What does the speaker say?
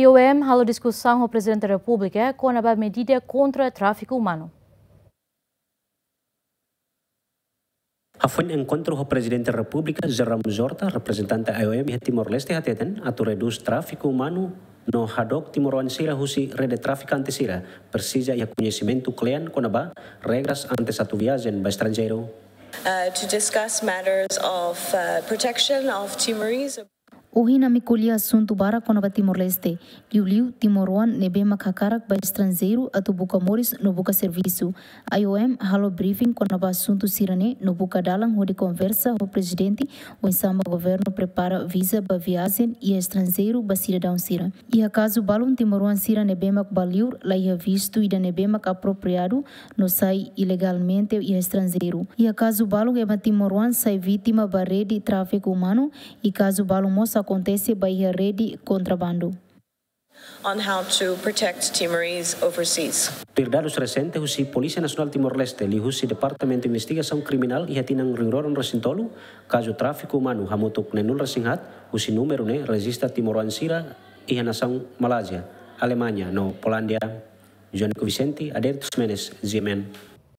IOM halo discussão com o presidente da República com a medida contra o tráfico humano. Afin encontro ho presidente da República, Jaram Zorta, representante IOM di Timor-Leste hateten, atau reduz tráfico humano no hadok Timor sira husi rede ante sira, precisa e conhecimento cliente conaba regras antes atu viagem ba estrangeiro. Uh, to discuss matters of uh, protection of Timorese. Ohina mikulia sun tubara konova Timor Leste. Liuliu Timoruan nebema kakarak ba estrangeiro atu buka moris no buka serviço. IOM halo briefing konova assunto sirane no buka dalang hodi conversa ho presidente o insamba governo prepara visa ba viagem e estrangeiro ba cidadão sira. E a caso balun Timoruan sira nebema baliur la ia visto e da nebema apropriado no sai ilegalmente e estrangeiro. E a caso balun eba Timoruan sai vítima ba rede tráfico humano e caso balun moça acontece Bahia Rede Contrabando. On how to protect Timorese overseas. Prin dados recente, husi Polícia Nacional Timor-Leste li husi Departamento de Investigação Criminal e hatinang ringroron resintolu, caso tráfico humano hamutuk nenul resinghat, husi número ne resista Timoran Sira e nasang Malásia, Alemanha, no Polândia. Jônico Vicente, Adertos Menes, Ziemen.